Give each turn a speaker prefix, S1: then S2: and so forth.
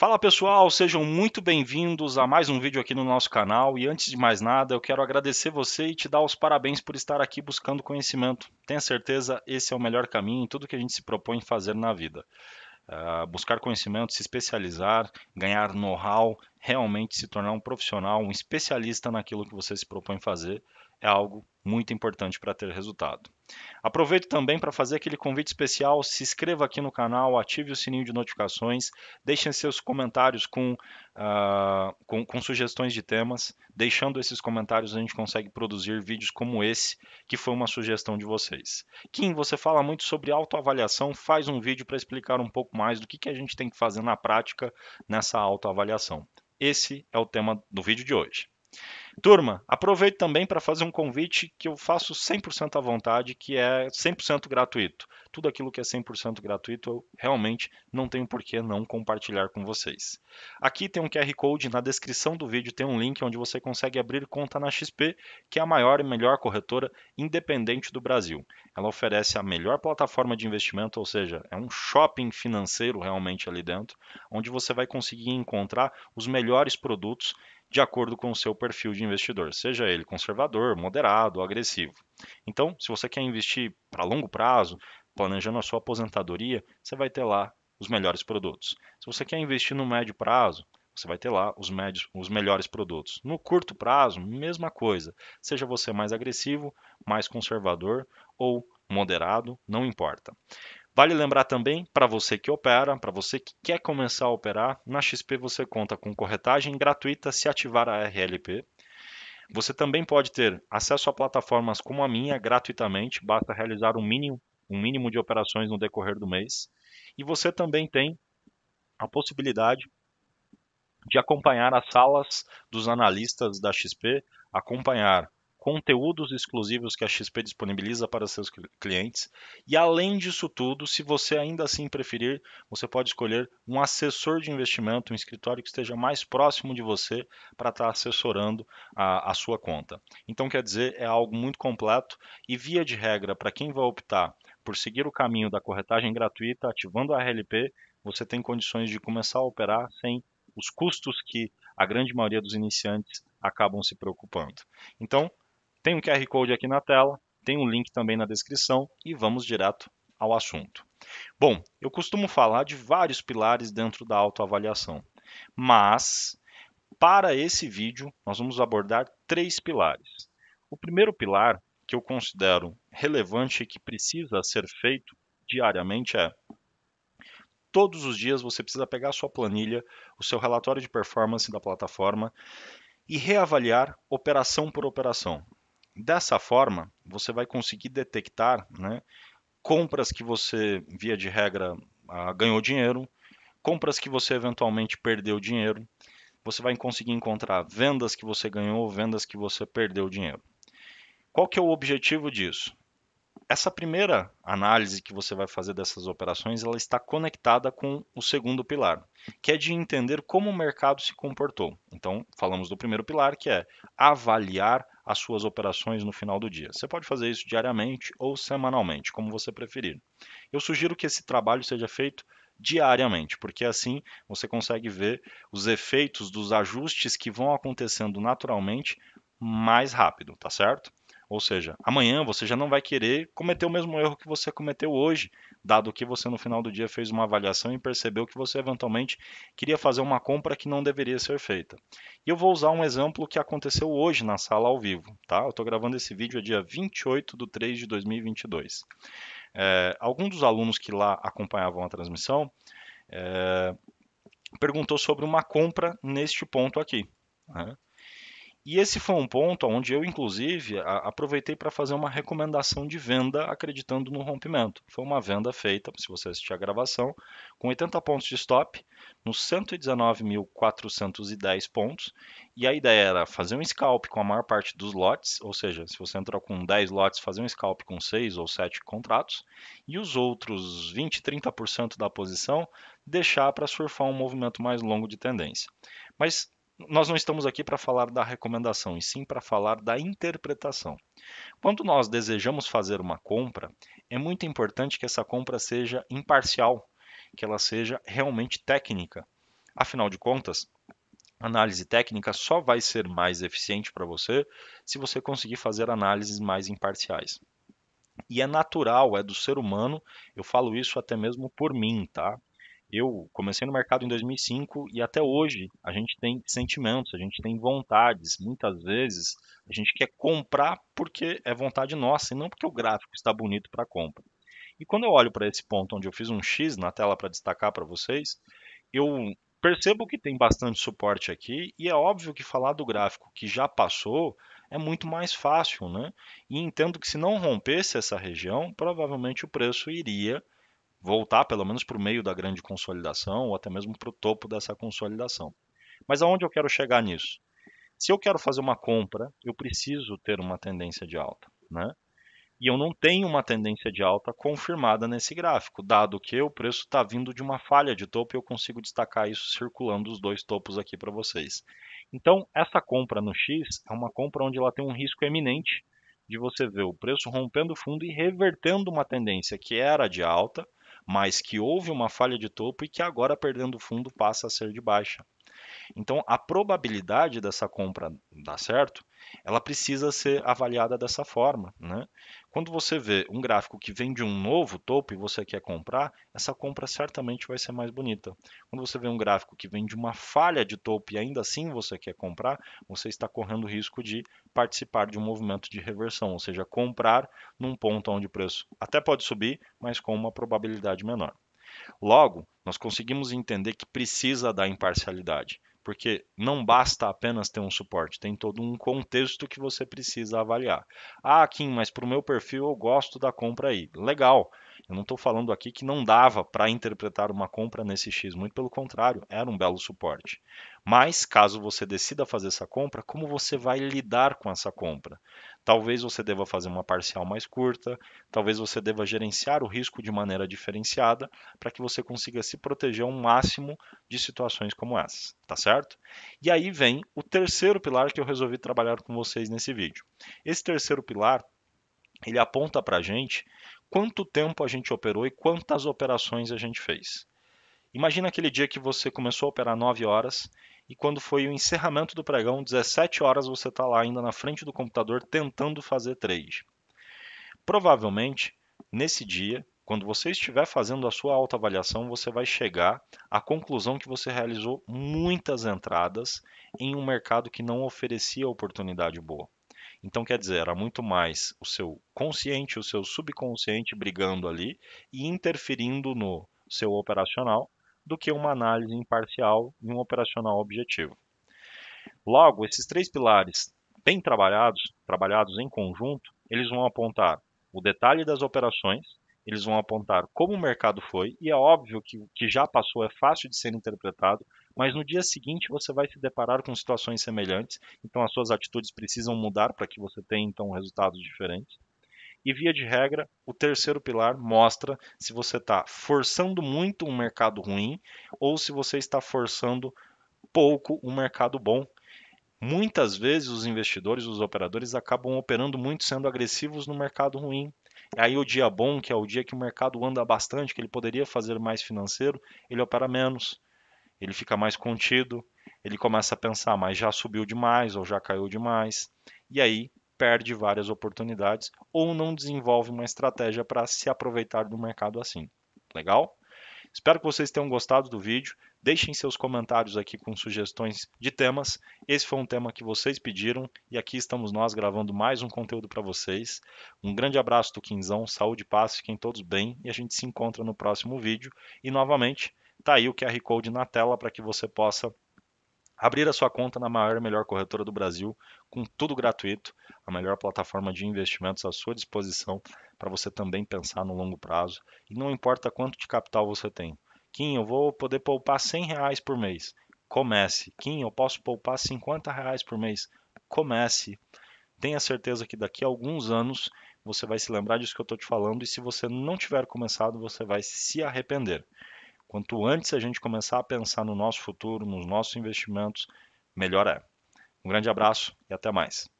S1: Fala pessoal, sejam muito bem-vindos a mais um vídeo aqui no nosso canal. E antes de mais nada, eu quero agradecer você e te dar os parabéns por estar aqui buscando conhecimento. Tenha certeza, esse é o melhor caminho em tudo que a gente se propõe fazer na vida. Uh, buscar conhecimento, se especializar, ganhar know-how, realmente se tornar um profissional, um especialista naquilo que você se propõe fazer, é algo muito importante para ter resultado. Aproveito também para fazer aquele convite especial: se inscreva aqui no canal, ative o sininho de notificações, deixem seus comentários com, uh, com, com, sugestões de temas. Deixando esses comentários, a gente consegue produzir vídeos como esse, que foi uma sugestão de vocês. Kim, você fala muito sobre autoavaliação, faz um vídeo para explicar um pouco mais do que, que a gente tem que fazer na prática nessa autoavaliação. Esse é o tema do vídeo de hoje. Turma, aproveito também para fazer um convite que eu faço 100% à vontade, que é 100% gratuito. Tudo aquilo que é 100% gratuito, eu realmente não tenho por que não compartilhar com vocês. Aqui tem um QR Code, na descrição do vídeo tem um link onde você consegue abrir conta na XP, que é a maior e melhor corretora independente do Brasil. Ela oferece a melhor plataforma de investimento, ou seja, é um shopping financeiro realmente ali dentro, onde você vai conseguir encontrar os melhores produtos de acordo com o seu perfil de investidor, seja ele conservador, moderado, ou agressivo. Então, se você quer investir para longo prazo, planejando a sua aposentadoria, você vai ter lá os melhores produtos. Se você quer investir no médio prazo, você vai ter lá os, médios, os melhores produtos. No curto prazo, mesma coisa. Seja você mais agressivo, mais conservador ou moderado, não importa. Vale lembrar também, para você que opera, para você que quer começar a operar, na XP você conta com corretagem gratuita se ativar a RLP. Você também pode ter acesso a plataformas como a minha gratuitamente, basta realizar um mínimo, um mínimo de operações no decorrer do mês. E você também tem a possibilidade de acompanhar as salas dos analistas da XP, acompanhar conteúdos exclusivos que a XP disponibiliza para seus clientes. E além disso tudo, se você ainda assim preferir, você pode escolher um assessor de investimento, um escritório que esteja mais próximo de você para estar tá assessorando a, a sua conta. Então, quer dizer, é algo muito completo e, via de regra, para quem vai optar por seguir o caminho da corretagem gratuita, ativando a RLP, você tem condições de começar a operar sem os custos que a grande maioria dos iniciantes acabam se preocupando. Então, tem um QR Code aqui na tela, tem um link também na descrição e vamos direto ao assunto. Bom, eu costumo falar de vários pilares dentro da autoavaliação, mas para esse vídeo nós vamos abordar três pilares. O primeiro pilar que eu considero relevante e que precisa ser feito diariamente é todos os dias você precisa pegar a sua planilha, o seu relatório de performance da plataforma e reavaliar operação por operação. Dessa forma, você vai conseguir detectar né, compras que você, via de regra, ah, ganhou dinheiro, compras que você eventualmente perdeu dinheiro. Você vai conseguir encontrar vendas que você ganhou, vendas que você perdeu dinheiro. Qual que é o objetivo disso? Essa primeira análise que você vai fazer dessas operações, ela está conectada com o segundo pilar, que é de entender como o mercado se comportou. Então, falamos do primeiro pilar, que é avaliar as suas operações no final do dia. Você pode fazer isso diariamente ou semanalmente, como você preferir. Eu sugiro que esse trabalho seja feito diariamente, porque assim você consegue ver os efeitos dos ajustes que vão acontecendo naturalmente mais rápido, tá certo? Ou seja, amanhã você já não vai querer cometer o mesmo erro que você cometeu hoje, dado que você no final do dia fez uma avaliação e percebeu que você eventualmente queria fazer uma compra que não deveria ser feita. E eu vou usar um exemplo que aconteceu hoje na sala ao vivo, tá? Eu estou gravando esse vídeo é dia 28 de 3 de 2022. É, alguns dos alunos que lá acompanhavam a transmissão é, perguntou sobre uma compra neste ponto aqui. Né? E esse foi um ponto onde eu, inclusive, aproveitei para fazer uma recomendação de venda acreditando no rompimento. Foi uma venda feita, se você assistir a gravação, com 80 pontos de stop, nos 119.410 pontos. E a ideia era fazer um scalp com a maior parte dos lotes, ou seja, se você entrar com 10 lotes, fazer um scalp com 6 ou 7 contratos, e os outros 20, 30% da posição deixar para surfar um movimento mais longo de tendência. Mas nós não estamos aqui para falar da recomendação, e sim para falar da interpretação. Quando nós desejamos fazer uma compra, é muito importante que essa compra seja imparcial, que ela seja realmente técnica. Afinal de contas, análise técnica só vai ser mais eficiente para você se você conseguir fazer análises mais imparciais. E é natural, é do ser humano, eu falo isso até mesmo por mim, tá? eu comecei no mercado em 2005 e até hoje a gente tem sentimentos, a gente tem vontades. Muitas vezes a gente quer comprar porque é vontade nossa e não porque o gráfico está bonito para compra. E quando eu olho para esse ponto onde eu fiz um X na tela para destacar para vocês, eu percebo que tem bastante suporte aqui e é óbvio que falar do gráfico que já passou é muito mais fácil, né? E entendo que se não rompesse essa região, provavelmente o preço iria voltar pelo menos para o meio da grande consolidação ou até mesmo para o topo dessa consolidação. Mas aonde eu quero chegar nisso? Se eu quero fazer uma compra, eu preciso ter uma tendência de alta, né? E eu não tenho uma tendência de alta confirmada nesse gráfico, dado que o preço está vindo de uma falha de topo e eu consigo destacar isso circulando os dois topos aqui para vocês. Então, essa compra no X é uma compra onde ela tem um risco eminente de você ver o preço rompendo o fundo e revertendo uma tendência que era de alta, mas que houve uma falha de topo e que agora perdendo fundo passa a ser de baixa. Então, a probabilidade dessa compra dar certo, ela precisa ser avaliada dessa forma. Né? Quando você vê um gráfico que vem de um novo topo e você quer comprar, essa compra certamente vai ser mais bonita. Quando você vê um gráfico que vem de uma falha de topo e ainda assim você quer comprar, você está correndo o risco de participar de um movimento de reversão, ou seja, comprar num ponto onde o preço até pode subir, mas com uma probabilidade menor. Logo, nós conseguimos entender que precisa da imparcialidade porque não basta apenas ter um suporte, tem todo um contexto que você precisa avaliar. Ah, Kim, mas para o meu perfil eu gosto da compra aí. Legal, eu não estou falando aqui que não dava para interpretar uma compra nesse X, muito pelo contrário, era um belo suporte. Mas caso você decida fazer essa compra, como você vai lidar com essa compra? Talvez você deva fazer uma parcial mais curta, talvez você deva gerenciar o risco de maneira diferenciada para que você consiga se proteger ao máximo de situações como essas, tá certo? E aí vem o terceiro pilar que eu resolvi trabalhar com vocês nesse vídeo. Esse terceiro pilar ele aponta para a gente quanto tempo a gente operou e quantas operações a gente fez. Imagina aquele dia que você começou a operar 9 horas e quando foi o encerramento do pregão, 17 horas você está lá ainda na frente do computador tentando fazer trade. Provavelmente, nesse dia, quando você estiver fazendo a sua autoavaliação, você vai chegar à conclusão que você realizou muitas entradas em um mercado que não oferecia oportunidade boa. Então, quer dizer, era muito mais o seu consciente, o seu subconsciente brigando ali e interferindo no seu operacional do que uma análise imparcial e um operacional objetivo. Logo, esses três pilares bem trabalhados, trabalhados em conjunto, eles vão apontar o detalhe das operações, eles vão apontar como o mercado foi, e é óbvio que o que já passou é fácil de ser interpretado, mas no dia seguinte você vai se deparar com situações semelhantes, então as suas atitudes precisam mudar para que você tenha então resultados diferentes. E via de regra, o terceiro pilar mostra se você está forçando muito um mercado ruim ou se você está forçando pouco um mercado bom. Muitas vezes os investidores, os operadores acabam operando muito sendo agressivos no mercado ruim. E aí o dia bom, que é o dia que o mercado anda bastante, que ele poderia fazer mais financeiro, ele opera menos ele fica mais contido, ele começa a pensar, mas já subiu demais ou já caiu demais, e aí perde várias oportunidades ou não desenvolve uma estratégia para se aproveitar do mercado assim. Legal? Espero que vocês tenham gostado do vídeo. Deixem seus comentários aqui com sugestões de temas. Esse foi um tema que vocês pediram e aqui estamos nós gravando mais um conteúdo para vocês. Um grande abraço do Quinzão, saúde paz, fiquem todos bem e a gente se encontra no próximo vídeo. E novamente, Tá aí o QR Code na tela para que você possa abrir a sua conta na maior e melhor corretora do Brasil, com tudo gratuito, a melhor plataforma de investimentos à sua disposição para você também pensar no longo prazo. E não importa quanto de capital você tem. Kim, eu vou poder poupar 100 reais por mês. Comece. Kim, eu posso poupar 50 reais por mês. Comece. Tenha certeza que daqui a alguns anos você vai se lembrar disso que eu estou te falando e se você não tiver começado, você vai se arrepender. Quanto antes a gente começar a pensar no nosso futuro, nos nossos investimentos, melhor é. Um grande abraço e até mais.